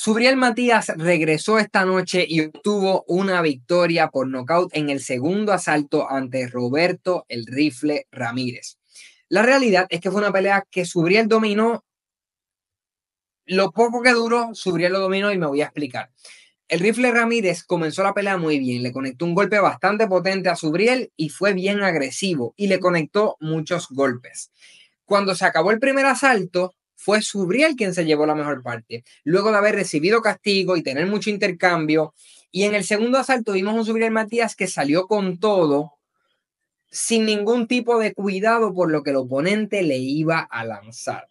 Subriel Matías regresó esta noche y obtuvo una victoria por nocaut en el segundo asalto ante Roberto el Rifle Ramírez. La realidad es que fue una pelea que Subriel dominó. Lo poco que duró, Subriel lo dominó y me voy a explicar. El Rifle Ramírez comenzó la pelea muy bien, le conectó un golpe bastante potente a Subriel y fue bien agresivo y le conectó muchos golpes. Cuando se acabó el primer asalto, fue Subriel quien se llevó la mejor parte, luego de haber recibido castigo y tener mucho intercambio. Y en el segundo asalto vimos un Subriel Matías que salió con todo, sin ningún tipo de cuidado por lo que el oponente le iba a lanzar.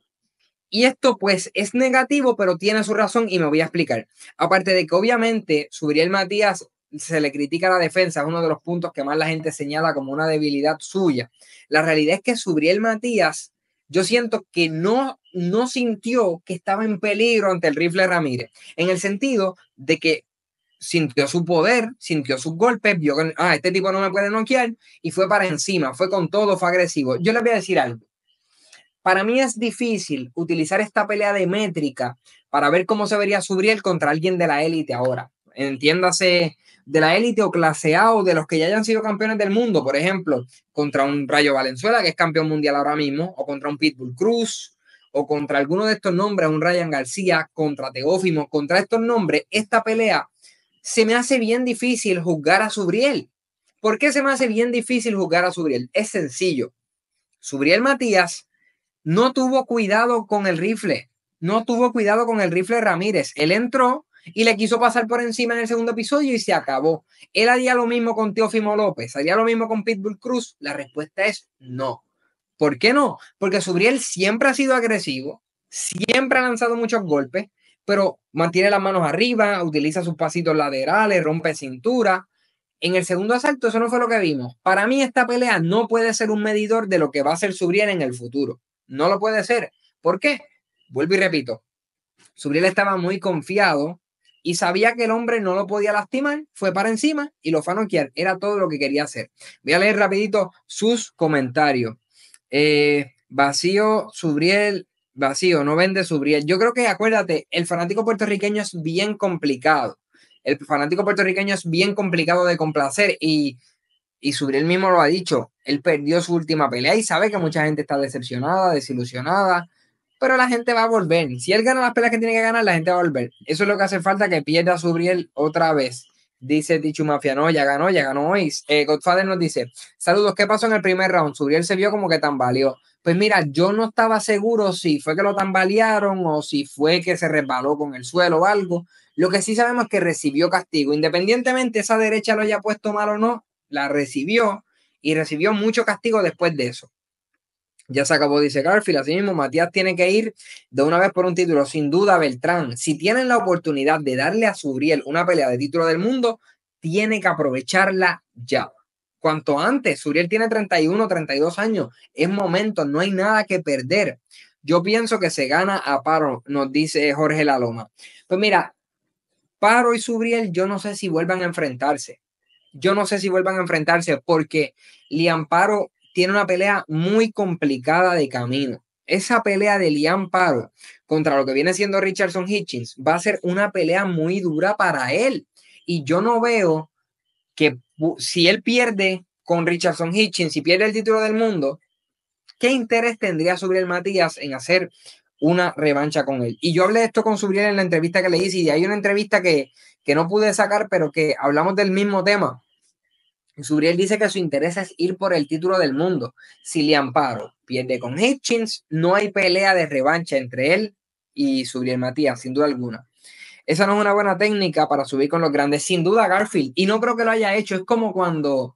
Y esto pues es negativo, pero tiene su razón y me voy a explicar. Aparte de que obviamente Subriel Matías se le critica la defensa, es uno de los puntos que más la gente señala como una debilidad suya. La realidad es que Subriel Matías yo siento que no, no sintió que estaba en peligro ante el rifle Ramírez, en el sentido de que sintió su poder, sintió sus golpes, vio que ah, este tipo no me puede noquear y fue para encima, fue con todo, fue agresivo. Yo les voy a decir algo. Para mí es difícil utilizar esta pelea de métrica para ver cómo se vería Subriel contra alguien de la élite ahora entiéndase de la élite o clase o de los que ya hayan sido campeones del mundo, por ejemplo, contra un Rayo Valenzuela, que es campeón mundial ahora mismo, o contra un Pitbull Cruz, o contra alguno de estos nombres, un Ryan García, contra Teófimo, contra estos nombres, esta pelea se me hace bien difícil juzgar a Subriel. ¿Por qué se me hace bien difícil juzgar a Subriel? Es sencillo. Subriel Matías no tuvo cuidado con el rifle, no tuvo cuidado con el rifle Ramírez. Él entró y le quiso pasar por encima en el segundo episodio y se acabó. Él haría lo mismo con Teófimo López, haría lo mismo con Pitbull Cruz. La respuesta es no. ¿Por qué no? Porque Subriel siempre ha sido agresivo, siempre ha lanzado muchos golpes, pero mantiene las manos arriba, utiliza sus pasitos laterales, rompe cintura. En el segundo asalto, eso no fue lo que vimos. Para mí, esta pelea no puede ser un medidor de lo que va a ser Subriel en el futuro. No lo puede ser. ¿Por qué? Vuelvo y repito. Subriel estaba muy confiado y sabía que el hombre no lo podía lastimar, fue para encima y lo fue a Era todo lo que quería hacer. Voy a leer rapidito sus comentarios. Eh, vacío, Subriel, vacío, no vende Subriel. Yo creo que, acuérdate, el fanático puertorriqueño es bien complicado. El fanático puertorriqueño es bien complicado de complacer y, y Subriel mismo lo ha dicho. Él perdió su última pelea y sabe que mucha gente está decepcionada, desilusionada pero la gente va a volver. Si él gana las peleas que tiene que ganar, la gente va a volver. Eso es lo que hace falta que pierda a Subriel otra vez. Dice dicho Mafia, no, ya ganó, ya ganó hoy. Eh, Godfather nos dice, saludos, ¿qué pasó en el primer round? Subriel se vio como que tambaleó. Pues mira, yo no estaba seguro si fue que lo tambalearon o si fue que se resbaló con el suelo o algo. Lo que sí sabemos es que recibió castigo. Independientemente esa derecha lo haya puesto mal o no, la recibió y recibió mucho castigo después de eso. Ya se acabó, dice Garfield. mismo Matías tiene que ir de una vez por un título. Sin duda, Beltrán, si tienen la oportunidad de darle a Subriel una pelea de título del mundo, tiene que aprovecharla ya. Cuanto antes, Subriel tiene 31, 32 años. Es momento, no hay nada que perder. Yo pienso que se gana a paro, nos dice Jorge Laloma. Pues mira, Paro y Subriel, yo no sé si vuelvan a enfrentarse. Yo no sé si vuelvan a enfrentarse porque Paro tiene una pelea muy complicada de camino. Esa pelea de Liam Paro contra lo que viene siendo Richardson Hitchens va a ser una pelea muy dura para él. Y yo no veo que si él pierde con Richardson Hitchens, y pierde el título del mundo, ¿qué interés tendría Subriel Matías en hacer una revancha con él? Y yo hablé de esto con Subriel en la entrevista que le hice y hay una entrevista que, que no pude sacar, pero que hablamos del mismo tema. Subriel dice que su interés es ir por el título del mundo. Si amparo, pierde con Hitchens, no hay pelea de revancha entre él y Subriel Matías, sin duda alguna. Esa no es una buena técnica para subir con los grandes, sin duda Garfield. Y no creo que lo haya hecho. Es como cuando,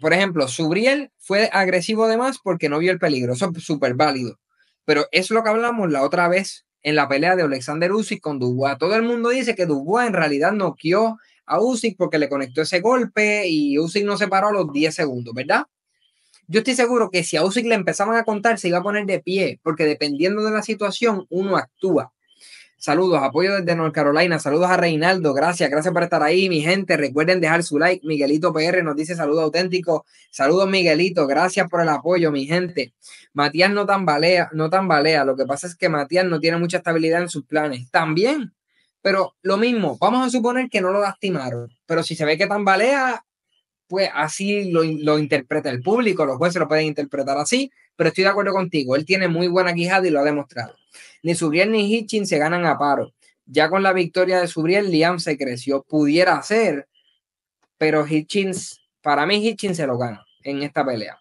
por ejemplo, Subriel fue agresivo de más porque no vio el peligro. Eso es súper válido. Pero es lo que hablamos la otra vez en la pelea de Alexander Usyk con Dubois. Todo el mundo dice que Dubois en realidad noqueó a Usyk porque le conectó ese golpe y Usyk no se paró a los 10 segundos, ¿verdad? Yo estoy seguro que si a Usyk le empezaban a contar, se iba a poner de pie, porque dependiendo de la situación, uno actúa. Saludos, apoyo desde North Carolina. Saludos a Reinaldo. Gracias, gracias por estar ahí, mi gente. Recuerden dejar su like. Miguelito PR nos dice saludo auténtico. Saludos, Miguelito. Gracias por el apoyo, mi gente. Matías no tambalea, no tambalea. Lo que pasa es que Matías no tiene mucha estabilidad en sus planes. También, pero lo mismo, vamos a suponer que no lo lastimaron. Pero si se ve que tambalea, pues así lo, interpreta el público, los jueces lo pueden interpretar así, pero estoy de acuerdo contigo, él tiene muy buena guijada y lo ha demostrado. Ni Subriel ni Hitchin se ganan a paro. Ya con la victoria de Subriel, Liam se creció, pudiera ser, pero Hitchin, para mí Hitchin se lo gana en esta pelea.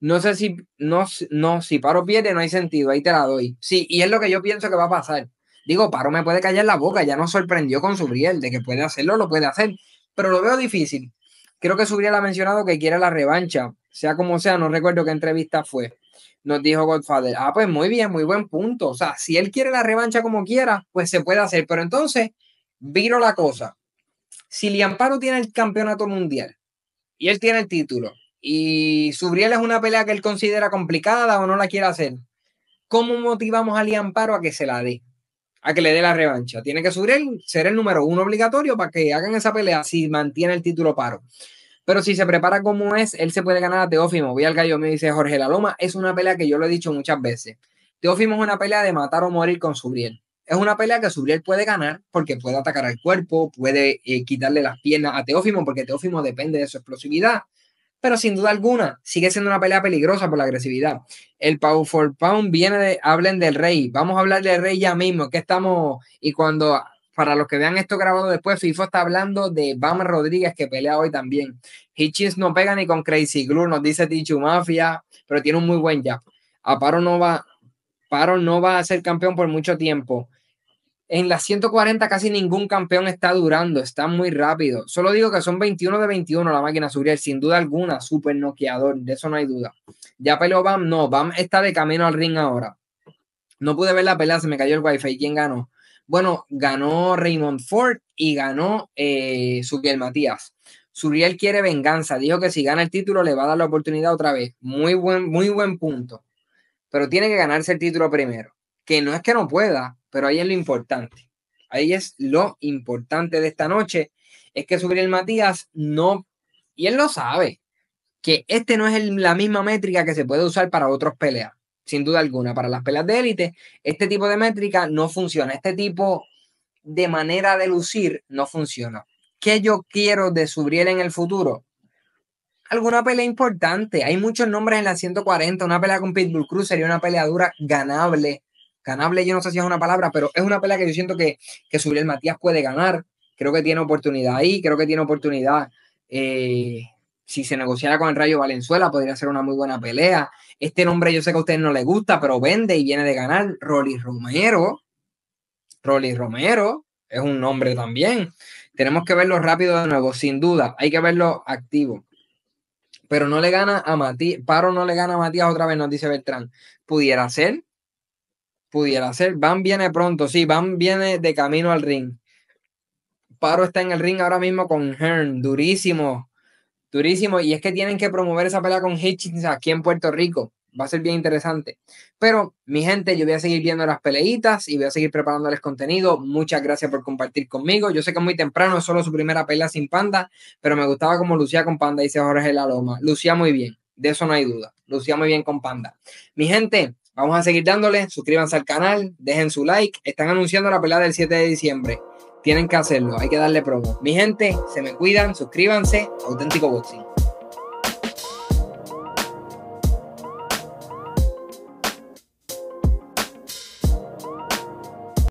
No sé si, no, no, si Paro pierde, no hay sentido, ahí te la doy. Sí, y es lo que yo pienso que va a pasar. Digo, Paro me puede callar la boca, ya no sorprendió con Subriel, de que puede hacerlo, lo puede hacer, pero lo veo difícil. Creo que Subriel ha mencionado que quiere la revancha. Sea como sea, no recuerdo qué entrevista fue. Nos dijo Godfather, ah, pues muy bien, muy buen punto. O sea, si él quiere la revancha como quiera, pues se puede hacer. Pero entonces, viro la cosa. Si Liamparo tiene el campeonato mundial y él tiene el título y Subriel es una pelea que él considera complicada o no la quiere hacer, ¿cómo motivamos a Liamparo a que se la dé? a que le dé la revancha. Tiene que subir ser el número uno obligatorio para que hagan esa pelea si mantiene el título paro. Pero si se prepara como es, él se puede ganar a Teófimo. Voy al gallo, me dice Jorge La Loma. Es una pelea que yo lo he dicho muchas veces. Teófimo es una pelea de matar o morir con Subriel. Es una pelea que Subriel puede ganar porque puede atacar al cuerpo, puede eh, quitarle las piernas a Teófimo porque Teófimo depende de su explosividad pero sin duda alguna sigue siendo una pelea peligrosa por la agresividad. El power for pound viene de, hablen del rey, vamos a hablar del rey ya mismo, que estamos, y cuando, para los que vean esto grabado después, FIFO está hablando de Bama Rodríguez que pelea hoy también. hitchens no pega ni con Crazy Glue, nos dice Tichu Mafia, pero tiene un muy buen ya. Aparo no va, Paro no va a ser campeón por mucho tiempo. En las 140 casi ningún campeón está durando, está muy rápido. Solo digo que son 21 de 21 la máquina Suriel, sin duda alguna, súper noqueador, de eso no hay duda. Ya peleó Bam, no, Bam está de camino al ring ahora. No pude ver la pelea, se me cayó el wifi. ¿Quién ganó? Bueno, ganó Raymond Ford y ganó eh, Suriel Matías. Suriel quiere venganza. Dijo que si gana el título le va a dar la oportunidad otra vez. Muy buen, muy buen punto. Pero tiene que ganarse el título primero que no es que no pueda, pero ahí es lo importante. Ahí es lo importante de esta noche, es que Subriel Matías no, y él lo sabe, que este no es la misma métrica que se puede usar para otros peleas, sin duda alguna. Para las peleas de élite, este tipo de métrica no funciona, este tipo de manera de lucir no funciona. ¿Qué yo quiero de Subriel en el futuro? Alguna pelea importante. Hay muchos nombres en la 140. Una pelea con Pitbull Cruz sería una pelea dura, ganable ganable, yo no sé si es una palabra, pero es una pelea que yo siento que, que Matías puede ganar. Creo que tiene oportunidad ahí, creo que tiene oportunidad. Eh, si se negociara con el Rayo Valenzuela, podría ser una muy buena pelea. Este nombre yo sé que a ustedes no les gusta, pero vende y viene de ganar. Rolly Romero. Rolly Romero es un nombre también. Tenemos que verlo rápido de nuevo, sin duda. Hay que verlo activo. Pero no le gana a Matías. Paro no le gana a Matías otra vez, nos dice Beltrán. Pudiera ser, pudiera ser. Van viene pronto, sí, Van viene de camino al ring. Paro está en el ring ahora mismo con Hearn, durísimo, durísimo. Y es que tienen que promover esa pelea con Hitchens aquí en Puerto Rico. Va a ser bien interesante. Pero, mi gente, yo voy a seguir viendo las peleitas y voy a seguir preparándoles contenido. Muchas gracias por compartir conmigo. Yo sé que es muy temprano, es solo su primera pelea sin panda, pero me gustaba como lucía con panda, dice Jorge La Loma. Lucía muy bien, de eso no hay duda. Lucía muy bien con panda. Mi gente, Vamos a seguir dándole, suscríbanse al canal, dejen su like. Están anunciando la pelea del 7 de diciembre. Tienen que hacerlo, hay que darle promo. Mi gente, se me cuidan, suscríbanse. Auténtico Boxing.